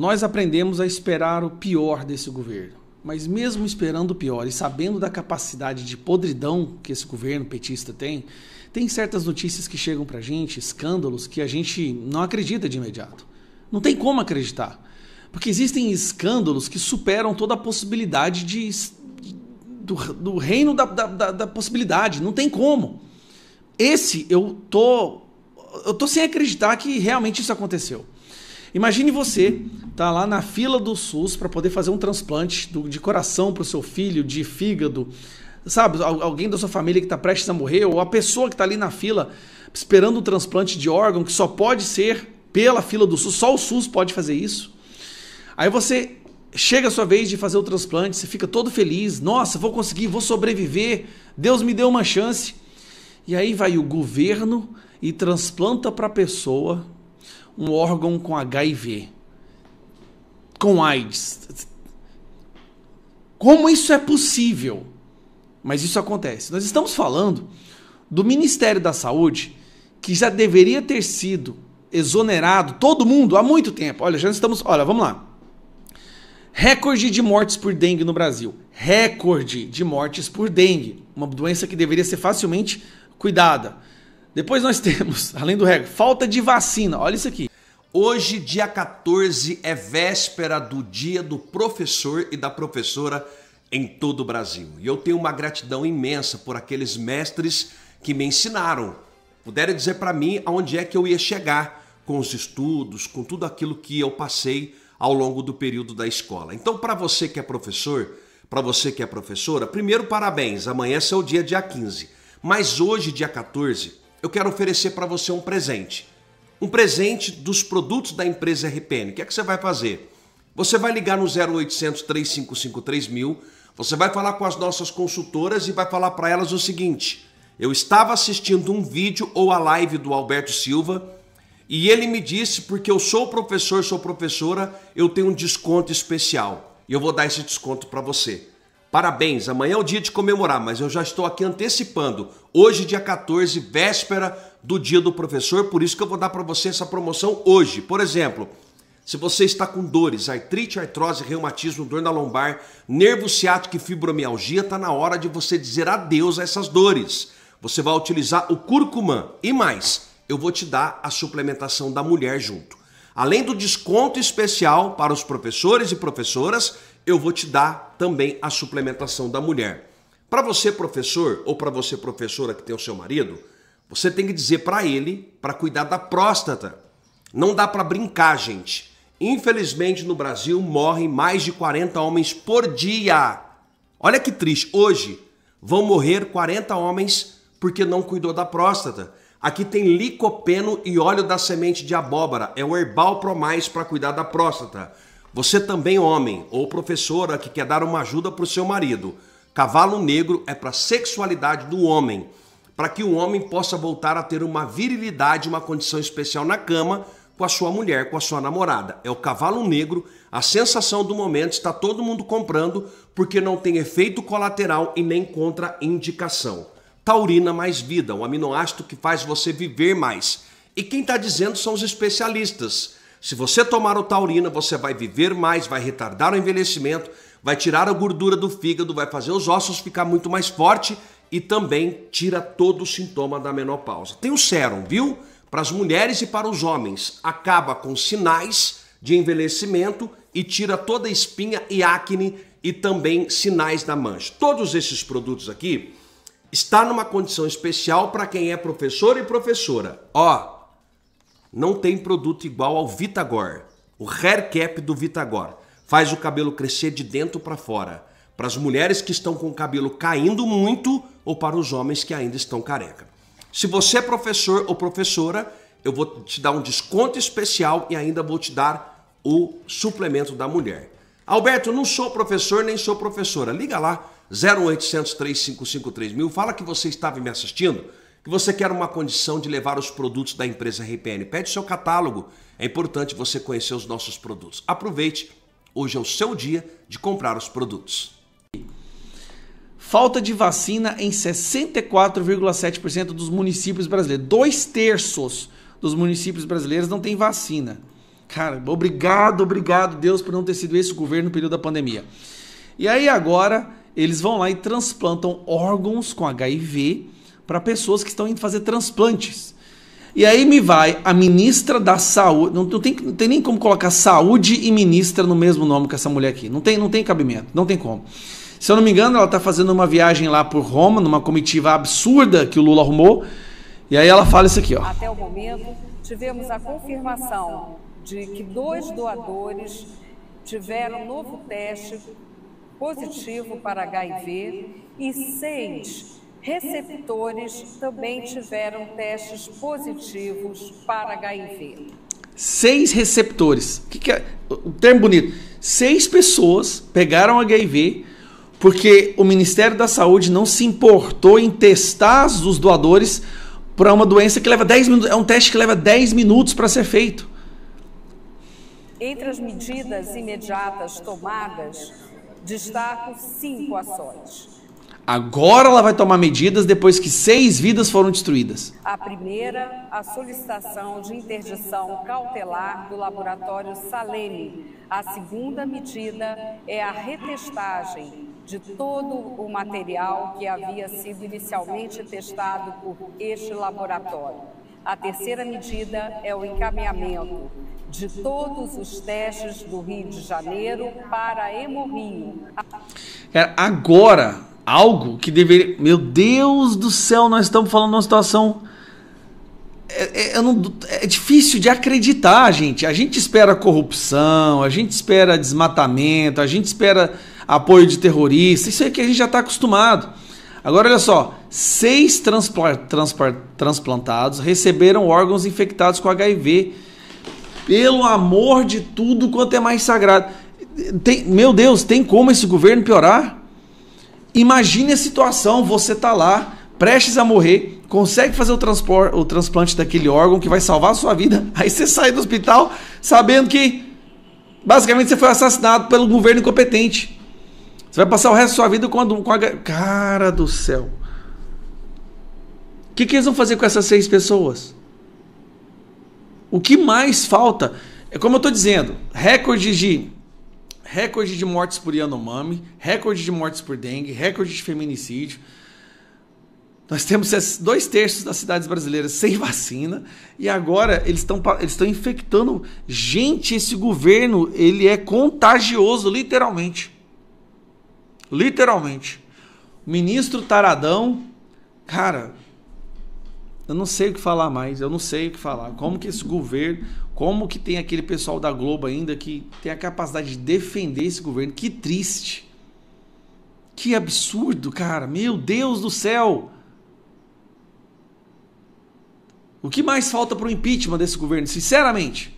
Nós aprendemos a esperar o pior desse governo. Mas mesmo esperando o pior e sabendo da capacidade de podridão que esse governo petista tem, tem certas notícias que chegam para a gente, escândalos, que a gente não acredita de imediato. Não tem como acreditar. Porque existem escândalos que superam toda a possibilidade de, do, do, reino da, da, da possibilidade. Não tem como. Esse eu tô. Eu tô sem acreditar que realmente isso aconteceu. Imagine você tá lá na fila do SUS para poder fazer um transplante do, de coração para o seu filho, de fígado, sabe? Alguém da sua família que está prestes a morrer, ou a pessoa que está ali na fila esperando o transplante de órgão, que só pode ser pela fila do SUS, só o SUS pode fazer isso. Aí você chega a sua vez de fazer o transplante, você fica todo feliz, nossa, vou conseguir, vou sobreviver, Deus me deu uma chance. E aí vai o governo e transplanta para a pessoa um órgão com HIV, com AIDS. Como isso é possível? Mas isso acontece. Nós estamos falando do Ministério da Saúde, que já deveria ter sido exonerado todo mundo há muito tempo. Olha, já estamos. Olha, vamos lá. Recorde de mortes por dengue no Brasil. Recorde de mortes por dengue. Uma doença que deveria ser facilmente cuidada. Depois nós temos, além do recorde, falta de vacina. Olha isso aqui. Hoje, dia 14, é véspera do dia do professor e da professora em todo o Brasil. E eu tenho uma gratidão imensa por aqueles mestres que me ensinaram, puderam dizer para mim aonde é que eu ia chegar com os estudos, com tudo aquilo que eu passei ao longo do período da escola. Então, para você que é professor, para você que é professora, primeiro parabéns, amanhã é seu dia dia 15. Mas hoje, dia 14, eu quero oferecer para você um presente um presente dos produtos da empresa RPN. O que é que você vai fazer? Você vai ligar no 0800 355 mil, você vai falar com as nossas consultoras e vai falar para elas o seguinte: eu estava assistindo um vídeo ou a live do Alberto Silva e ele me disse, porque eu sou professor, sou professora, eu tenho um desconto especial e eu vou dar esse desconto para você. Parabéns, amanhã é o dia de comemorar, mas eu já estou aqui antecipando. Hoje, dia 14, véspera do dia do professor, por isso que eu vou dar para você essa promoção hoje. Por exemplo, se você está com dores, artrite, artrose, reumatismo, dor na lombar, nervo ciático e fibromialgia, está na hora de você dizer adeus a essas dores. Você vai utilizar o curcumã e mais, eu vou te dar a suplementação da mulher junto. Além do desconto especial para os professores e professoras, eu vou te dar também a suplementação da mulher. Para você, professor, ou para você, professora que tem o seu marido, você tem que dizer para ele para cuidar da próstata. Não dá para brincar, gente. Infelizmente no Brasil morrem mais de 40 homens por dia. Olha que triste. Hoje vão morrer 40 homens porque não cuidou da próstata. Aqui tem licopeno e óleo da semente de abóbora. É o herbal pro mais para cuidar da próstata. Você também, homem ou professora que quer dar uma ajuda para o seu marido. Cavalo negro é para sexualidade do homem para que o homem possa voltar a ter uma virilidade, uma condição especial na cama com a sua mulher, com a sua namorada. É o cavalo negro, a sensação do momento, está todo mundo comprando porque não tem efeito colateral e nem contraindicação. Taurina mais vida, um aminoácido que faz você viver mais. E quem está dizendo são os especialistas. Se você tomar o taurina, você vai viver mais, vai retardar o envelhecimento, vai tirar a gordura do fígado, vai fazer os ossos ficar muito mais forte e também tira todo o sintoma da menopausa. Tem o sérum, viu? Para as mulheres e para os homens. Acaba com sinais de envelhecimento e tira toda a espinha e acne e também sinais da mancha. Todos esses produtos aqui está numa condição especial para quem é professor e professora. Ó, não tem produto igual ao Vitagor, o hair cap do Vitagor. Faz o cabelo crescer de dentro para fora para as mulheres que estão com o cabelo caindo muito ou para os homens que ainda estão careca. Se você é professor ou professora, eu vou te dar um desconto especial e ainda vou te dar o suplemento da mulher. Alberto, não sou professor nem sou professora. Liga lá, 0800 355 Fala que você estava me assistindo, que você quer uma condição de levar os produtos da empresa RPN. Pede seu catálogo. É importante você conhecer os nossos produtos. Aproveite, hoje é o seu dia de comprar os produtos falta de vacina em 64,7% dos municípios brasileiros. Dois terços dos municípios brasileiros não tem vacina. Cara, obrigado, obrigado, Deus, por não ter sido esse o governo no período da pandemia. E aí agora eles vão lá e transplantam órgãos com HIV para pessoas que estão indo fazer transplantes. E aí me vai a ministra da saúde. Não, não, tem, não tem nem como colocar saúde e ministra no mesmo nome que essa mulher aqui. Não tem, não tem cabimento, não tem como. Se eu não me engano, ela está fazendo uma viagem lá por Roma, numa comitiva absurda que o Lula arrumou. E aí ela fala isso aqui, ó. Até o momento, tivemos a confirmação de que dois doadores tiveram novo teste positivo para HIV e seis receptores também tiveram testes positivos para HIV. Seis receptores. O que, que é? O termo bonito. Seis pessoas pegaram HIV porque o Ministério da Saúde não se importou em testar os doadores para uma doença que leva 10 minutos, é um teste que leva 10 minutos para ser feito. Entre as medidas imediatas tomadas, destaco cinco ações. Agora ela vai tomar medidas depois que seis vidas foram destruídas. A primeira, a solicitação de interdição cautelar do laboratório Salemi A segunda medida é a retestagem de todo o material que havia sido inicialmente testado por este laboratório. A terceira medida é o encaminhamento de todos os testes do Rio de Janeiro para Hemorrio. agora, algo que deveria. Meu Deus do céu, nós estamos falando de uma situação. É, é, não, é, difícil de acreditar, gente. A gente espera corrupção, a gente espera desmatamento, a gente espera apoio de terrorista, isso aí é que a gente já está acostumado. Agora, olha só: seis transpla transpla transplantados receberam órgãos infectados com HIV. Pelo amor de tudo quanto é mais sagrado. Tem, meu Deus, tem como esse governo piorar? Imagine a situação: você está lá, prestes a morrer, consegue fazer o, o transplante daquele órgão que vai salvar a sua vida. Aí você sai do hospital sabendo que basicamente você foi assassinado pelo governo incompetente. Você vai passar o resto da sua vida com a, com a cara do céu. O que, que eles vão fazer com essas seis pessoas? O que mais falta? É como eu estou dizendo, recorde de recorde de mortes por Yanomami, recorde de mortes por dengue, recorde de feminicídio. Nós temos dois terços das cidades brasileiras sem vacina e agora eles estão eles estão infectando gente. Esse governo ele é contagioso, literalmente. Literalmente. Ministro Taradão, cara, eu não sei o que falar mais, eu não sei o que falar. Como que esse governo, como que tem aquele pessoal da Globo ainda que tem a capacidade de defender esse governo? Que triste. Que absurdo, cara. Meu Deus do céu. O que mais falta para o impeachment desse governo, sinceramente?